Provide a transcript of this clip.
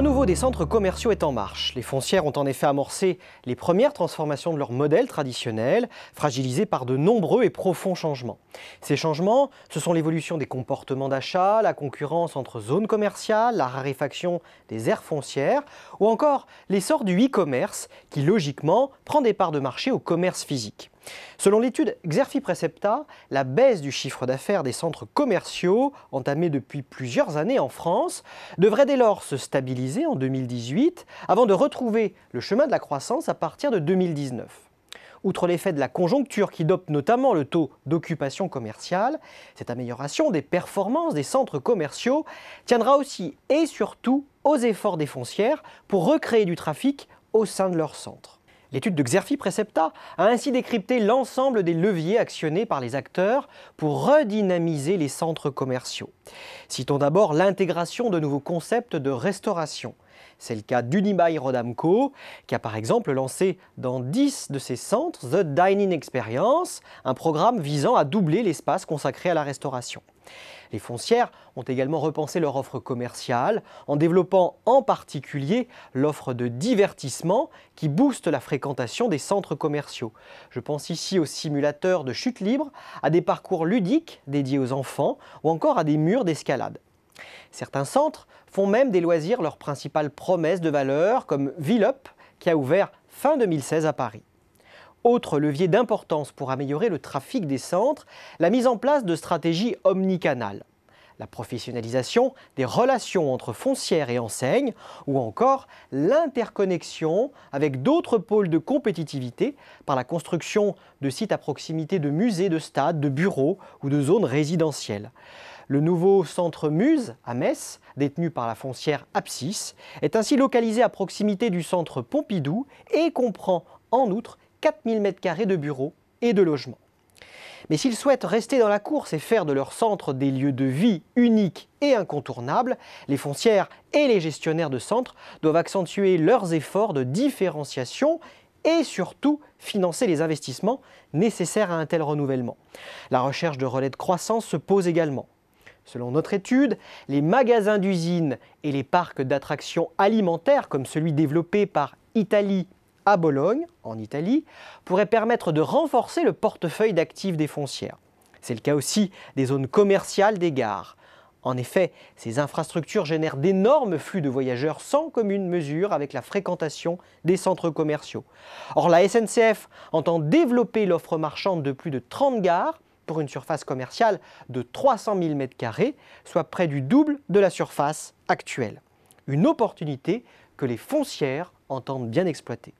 renouveau des centres commerciaux est en marche. Les foncières ont en effet amorcé les premières transformations de leur modèle traditionnel, fragilisé par de nombreux et profonds changements. Ces changements, ce sont l'évolution des comportements d'achat, la concurrence entre zones commerciales, la raréfaction des aires foncières, ou encore l'essor du e-commerce, qui logiquement prend des parts de marché au commerce physique. Selon l'étude Xerfi Precepta, la baisse du chiffre d'affaires des centres commerciaux, entamée depuis plusieurs années en France, devrait dès lors se stabiliser en 2018 avant de retrouver le chemin de la croissance à partir de 2019. Outre l'effet de la conjoncture qui dope notamment le taux d'occupation commerciale, cette amélioration des performances des centres commerciaux tiendra aussi et surtout aux efforts des foncières pour recréer du trafic au sein de leurs centres. L'étude de Xerfi Precepta a ainsi décrypté l'ensemble des leviers actionnés par les acteurs pour redynamiser les centres commerciaux. Citons d'abord l'intégration de nouveaux concepts de restauration. C'est le cas d'Unibail Rodamco, qui a par exemple lancé dans 10 de ses centres The Dining Experience, un programme visant à doubler l'espace consacré à la restauration. Les foncières ont également repensé leur offre commerciale en développant en particulier l'offre de divertissement qui booste la fréquentation des centres commerciaux. Je pense ici aux simulateurs de chute libre, à des parcours ludiques dédiés aux enfants ou encore à des murs d'escalade. Certains centres font même des loisirs leur principale promesse de valeur comme Villup qui a ouvert fin 2016 à Paris. Autre levier d'importance pour améliorer le trafic des centres, la mise en place de stratégies omnicanales. La professionnalisation des relations entre foncières et enseignes ou encore l'interconnexion avec d'autres pôles de compétitivité par la construction de sites à proximité de musées, de stades, de bureaux ou de zones résidentielles. Le nouveau centre Muse à Metz, détenu par la foncière Apsis, est ainsi localisé à proximité du centre Pompidou et comprend en outre 4000 m2 de bureaux et de logements. Mais s'ils souhaitent rester dans la course et faire de leur centre des lieux de vie uniques et incontournables, les foncières et les gestionnaires de centres doivent accentuer leurs efforts de différenciation et surtout financer les investissements nécessaires à un tel renouvellement. La recherche de relais de croissance se pose également. Selon notre étude, les magasins d'usines et les parcs d'attractions alimentaires comme celui développé par Italie à Bologne, en Italie, pourrait permettre de renforcer le portefeuille d'actifs des foncières. C'est le cas aussi des zones commerciales des gares. En effet, ces infrastructures génèrent d'énormes flux de voyageurs sans commune mesure avec la fréquentation des centres commerciaux. Or, la SNCF entend développer l'offre marchande de plus de 30 gares pour une surface commerciale de 300 000 m2, soit près du double de la surface actuelle. Une opportunité que les foncières entendent bien exploiter.